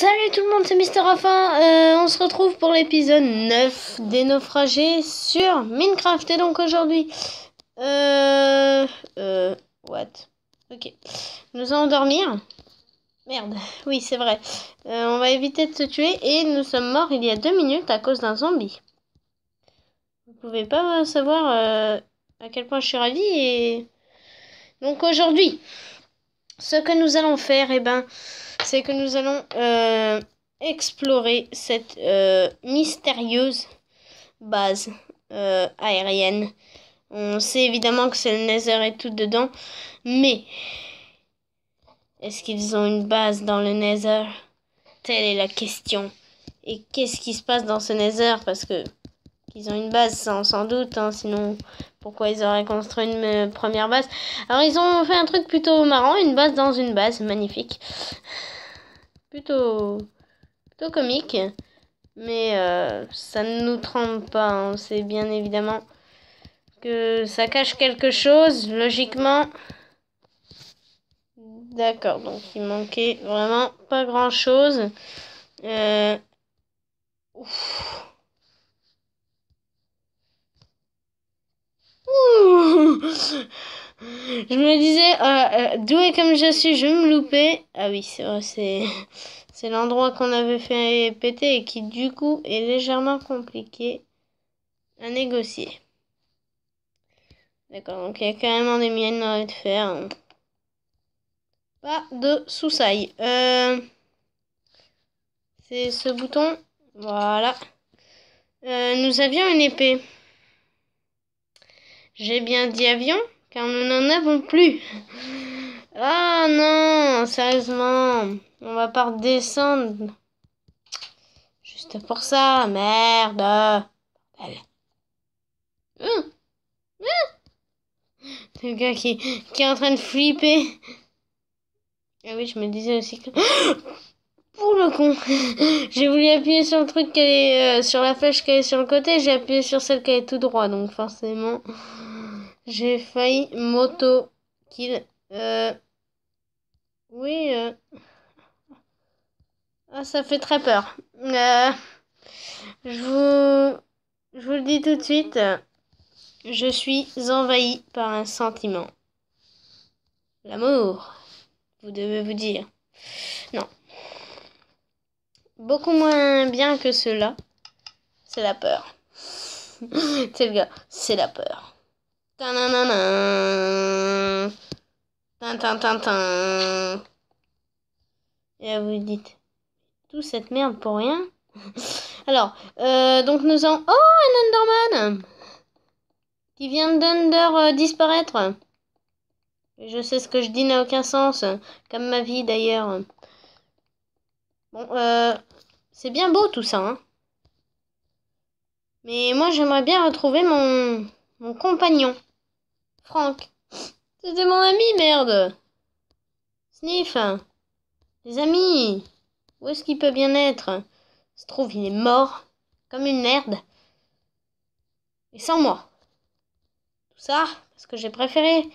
Salut tout le monde, c'est Mister Rafa. Euh, on se retrouve pour l'épisode 9 des naufragés sur Minecraft. Et donc aujourd'hui, euh, euh, what? Ok, nous allons dormir. Merde, oui, c'est vrai. Euh, on va éviter de se tuer et nous sommes morts il y a deux minutes à cause d'un zombie. Vous pouvez pas savoir euh, à quel point je suis ravie et donc aujourd'hui, ce que nous allons faire, et eh ben c'est que nous allons euh, explorer cette euh, mystérieuse base euh, aérienne. On sait évidemment que c'est le Nether et tout dedans, mais est-ce qu'ils ont une base dans le Nether Telle est la question. Et qu'est-ce qui se passe dans ce Nether Parce que qu'ils ont une base, sans, sans doute, hein, sinon pourquoi ils auraient construit une première base. Alors ils ont fait un truc plutôt marrant, une base dans une base, magnifique plutôt, plutôt comique. Mais euh, ça ne nous trompe pas. On hein. sait bien évidemment que ça cache quelque chose, logiquement. D'accord, donc il manquait vraiment pas grand chose. Euh, ouf. Je me disais, euh, euh doué comme je suis, je vais me louper. Ah oui, c'est l'endroit qu'on avait fait péter et qui, du coup, est légèrement compliqué à négocier. D'accord, donc il y a carrément des miennes de fer. Pas de soussaille. Euh, c'est ce bouton. Voilà. Euh, nous avions une épée. J'ai bien dit avion car nous n'en avons plus. Ah non, sérieusement, on va pas redescendre. Juste pour ça, merde. C'est ah. ah. Le gars qui, est en train de flipper. Ah oui, je me disais aussi que... Pour le con J'ai voulu appuyer sur le truc qui est... Euh, sur la flèche qui est sur le côté, j'ai appuyé sur celle qui est tout droit, donc forcément... J'ai failli moto kill euh, Oui. Euh. Ah, ça fait très peur. Euh, je vous. Je vous le dis tout de suite. Je suis envahi par un sentiment. L'amour. Vous devez vous dire. Non. Beaucoup moins bien que cela. C'est la peur. C'est le gars. C'est la peur. Et vous dites, Tout cette merde pour rien Alors, euh, donc nous en Oh, un Underman Qui vient d'Under euh, disparaître. Je sais ce que je dis n'a aucun sens. Comme ma vie, d'ailleurs. Bon, euh, c'est bien beau tout ça. Hein. Mais moi, j'aimerais bien retrouver mon, mon compagnon. Franck. C'était mon ami, merde. Sniff. Les amis. Où est-ce qu'il peut bien être Se trouve, il est mort. Comme une merde. Et sans moi. Tout ça parce que j'ai préféré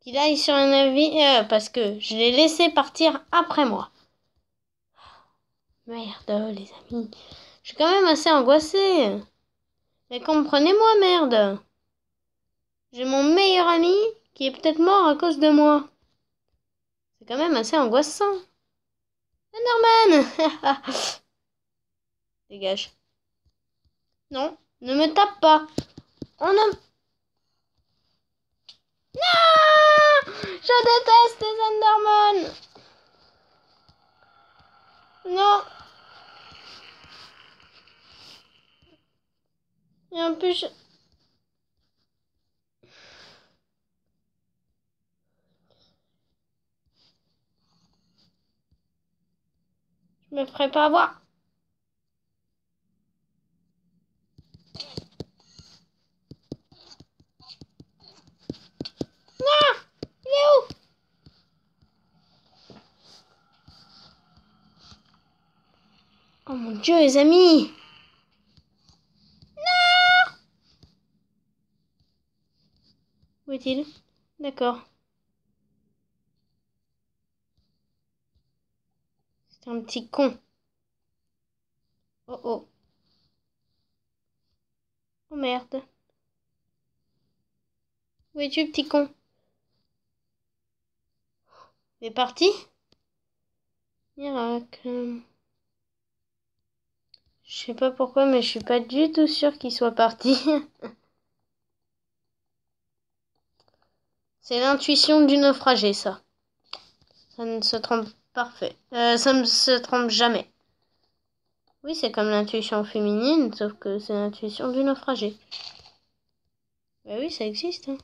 qu'il aille sur un avis, euh, parce que je l'ai laissé partir après moi. Merde, les amis. Je suis quand même assez angoissée. Mais comprenez-moi, merde. J'ai mon meilleur ami qui est peut-être mort à cause de moi. C'est quand même assez angoissant. Enderman Dégage. Non, ne me tape pas. On a... Non Je déteste les Enderman Non Et en plus... me ferai pas avoir. Non Il est où Oh mon dieu, les amis Non Où est-il D'accord. un petit con. Oh oh. Oh merde. Où es-tu, petit con Il est parti Miracle. Je sais pas pourquoi, mais je suis pas du tout sûr qu'il soit parti. C'est l'intuition du naufragé, ça. Ça ne se trompe Parfait. Euh, ça ne se trompe jamais. Oui, c'est comme l'intuition féminine, sauf que c'est l'intuition du naufragé. Bah oui, ça existe. Hein.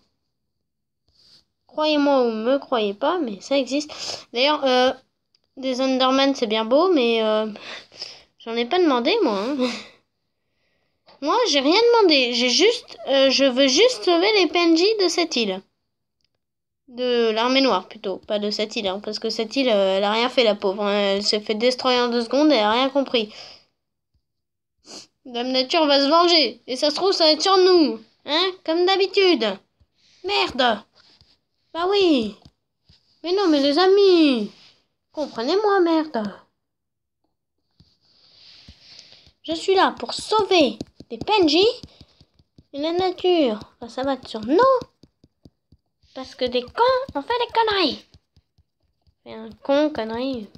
Croyez-moi ou me croyez pas, mais ça existe. D'ailleurs, euh, des Undermen, c'est bien beau, mais euh, j'en ai pas demandé, moi. Hein. moi, j'ai rien demandé. J'ai juste, je veux juste sauver les PNJ de cette île. De l'armée noire plutôt, pas de cette île, hein, parce que cette île, euh, elle a rien fait la pauvre. Hein. elle s'est fait détruire en deux secondes et elle a rien compris. La Nature va se venger, et ça se trouve, ça va être sur nous, hein, comme d'habitude. Merde Bah oui Mais non, mais les amis Comprenez-moi, merde Je suis là pour sauver des PNJ et la nature va être sur nous parce que des cons, on fait des conneries. Mais un con, connerie.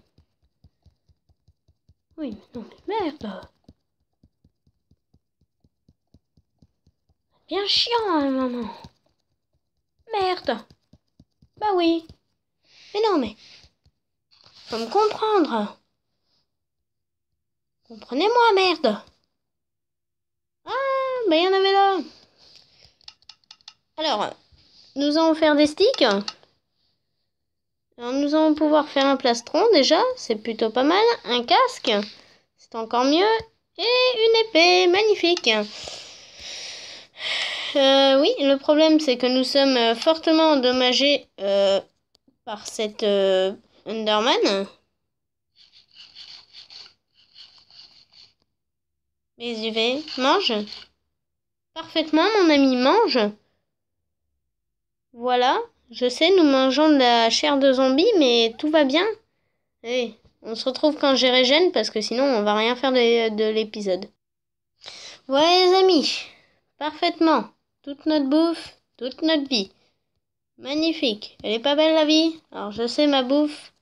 Oui, mais non, mais merde. Bien chiant à un hein, moment. Merde. Bah oui. Mais non, mais. Faut me comprendre. Comprenez-moi, merde. Ah, bah y en avait là. Alors, nous allons faire des sticks. nous allons pouvoir faire un plastron déjà, c'est plutôt pas mal. Un casque, c'est encore mieux. Et une épée, magnifique. Euh, oui, le problème c'est que nous sommes euh, fortement endommagés euh, par cette Underman. Mais UV, mange. Parfaitement mon ami, mange. Voilà, je sais, nous mangeons de la chair de zombie, mais tout va bien. Et eh, on se retrouve quand j'ai régène, parce que sinon on va rien faire de, l'épisode. Ouais, les amis, parfaitement. Toute notre bouffe, toute notre vie. Magnifique. Elle est pas belle la vie Alors je sais ma bouffe,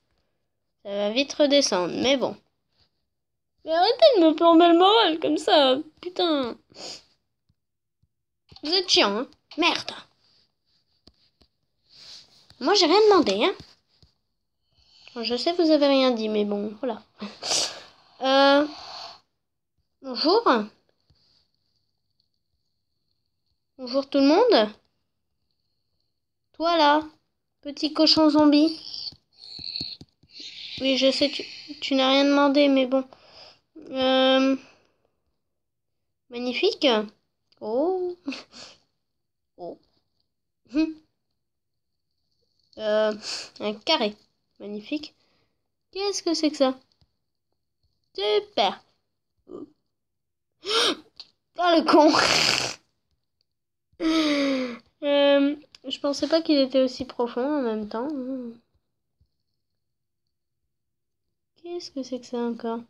ça va vite redescendre, mais bon. Mais arrêtez de me plomber le moral comme ça, putain. Vous êtes chiant, hein Merde moi, j'ai rien demandé, hein. Je sais vous avez rien dit, mais bon, voilà. Euh, bonjour. Bonjour tout le monde. Toi là, petit cochon zombie. Oui, je sais, tu, tu n'as rien demandé, mais bon. Euh, magnifique. Oh. oh. Hum. Euh, un carré. Magnifique. Qu'est-ce que c'est que ça Super Oh le con euh, Je pensais pas qu'il était aussi profond en même temps. Qu'est-ce que c'est que ça encore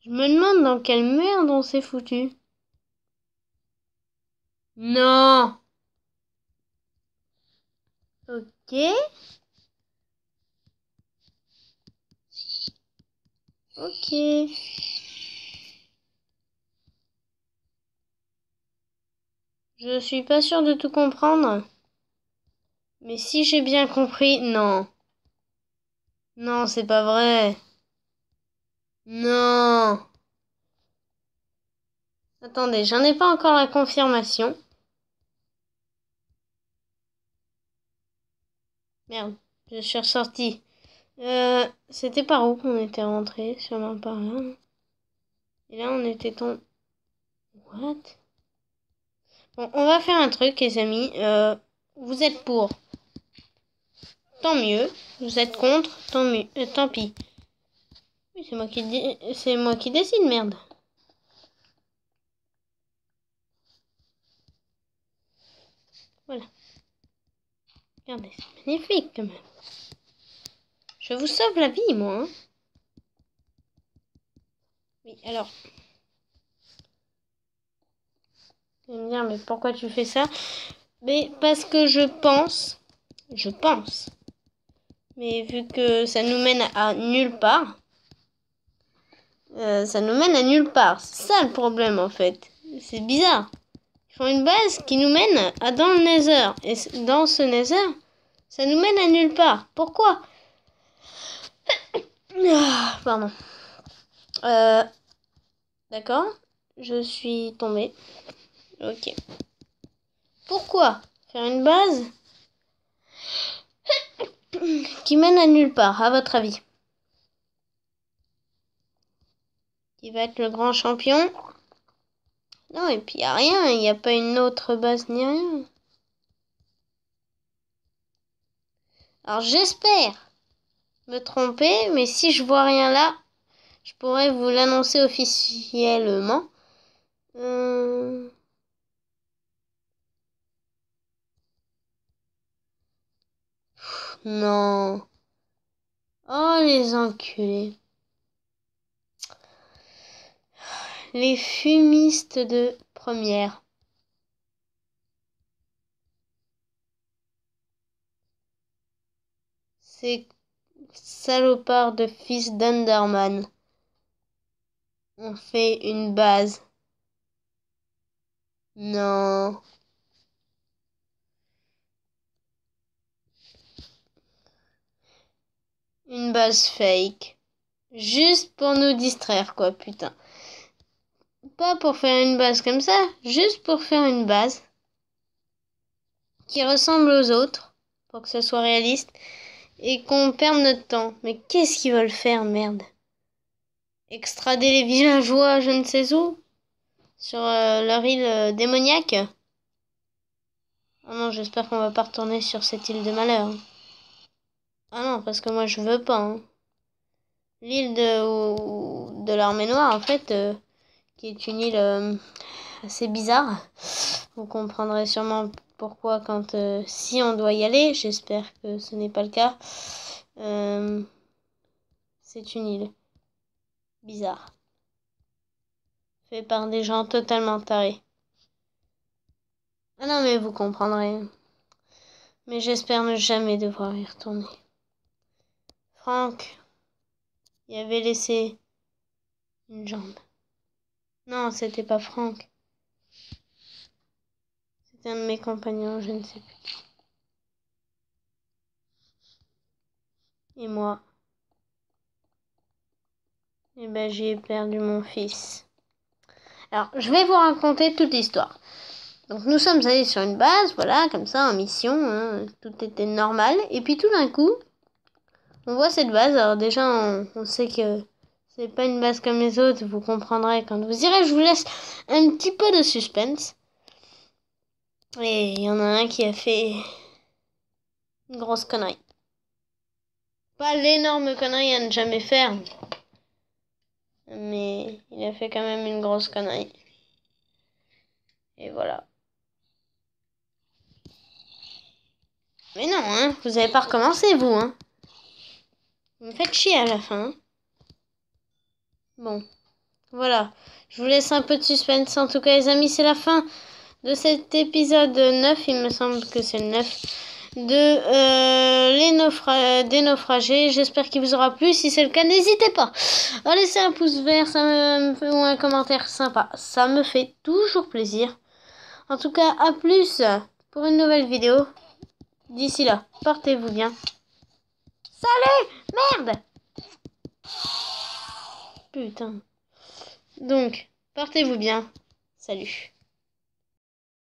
Je me demande dans quelle merde on s'est foutu. Non Ok. Ok. Je suis pas sûre de tout comprendre. Mais si j'ai bien compris, non. Non, c'est pas vrai. Non. Attendez, j'en ai pas encore la confirmation. Merde, je suis ressorti. Euh, c'était par où qu'on était rentré Sûrement par là. Et là, on était en... What Bon, on va faire un truc, les amis. Euh, vous êtes pour. Tant mieux. Vous êtes contre. Tant mieux. Euh, tant pis. c'est moi qui c'est moi qui décide, merde. Voilà. Regardez, c'est magnifique quand même. Je vous sauve la vie, moi. Hein. oui, alors. vais me dire, mais pourquoi tu fais ça Mais parce que je pense. Je pense. Mais vu que ça nous mène à nulle part. Euh, ça nous mène à nulle part. C'est ça le problème en fait. C'est bizarre. Faire une base qui nous mène à dans le Nether. Et dans ce Nether, ça nous mène à nulle part. Pourquoi ah, Pardon. Euh, d'accord Je suis tombée. Ok. Pourquoi faire une base qui mène à nulle part, à votre avis Qui va être le grand champion non, et puis il a rien, il n'y a pas une autre base ni rien. Alors j'espère me tromper, mais si je vois rien là, je pourrais vous l'annoncer officiellement. Euh, non. Oh les enculés. Les fumistes de première. Ces salopards de fils d'Underman ont fait une base. Non. Une base fake. Juste pour nous distraire, quoi, putain. Pas pour faire une base comme ça, juste pour faire une base qui ressemble aux autres, pour que ce soit réaliste, et qu'on perde notre temps. Mais qu'est-ce qu'ils veulent faire, merde Extrader les villageois, je ne sais où Sur euh, leur île euh, démoniaque Ah non, j'espère qu'on va pas retourner sur cette île de malheur. Hein. Ah non, parce que moi je veux pas. Hein. L'île de, de l'armée noire, en fait, euh, qui est une île euh, assez bizarre. Vous comprendrez sûrement pourquoi quand euh, si on doit y aller. J'espère que ce n'est pas le cas. Euh, c'est une île bizarre, fait par des gens totalement tarés. Ah non, mais vous comprendrez. Mais j'espère ne jamais devoir y retourner. Franck y avait laissé une jambe. Non, c'était pas Franck. C'était un de mes compagnons, je ne sais plus. Et moi Eh ben, j'ai perdu mon fils. Alors, je vais vous raconter toute l'histoire. Donc, nous sommes allés sur une base, voilà, comme ça, en mission, hein. tout était normal. Et puis, tout d'un coup, on voit cette base. Alors, déjà, on sait que c'est pas une base comme les autres, vous comprendrez quand vous irez. Je vous laisse un petit peu de suspense. Et il y en a un qui a fait une grosse connerie. Pas l'énorme connerie à ne jamais faire. Mais il a fait quand même une grosse connerie. Et voilà. Mais non, hein, vous avez pas recommencé, vous, hein. Vous me faites chier à la fin. Bon, voilà. Je vous laisse un peu de suspense. En tout cas, les amis, c'est la fin de cet épisode 9. Il me semble que c'est le 9 de euh, les des naufragés. J'espère qu'il vous aura plu. Si c'est le cas, n'hésitez pas à laisser un pouce vert ou un commentaire sympa. Ça me fait toujours plaisir. En tout cas, à plus pour une nouvelle vidéo. D'ici là, portez-vous bien. Salut Merde Putain. Donc, portez-vous bien. Salut.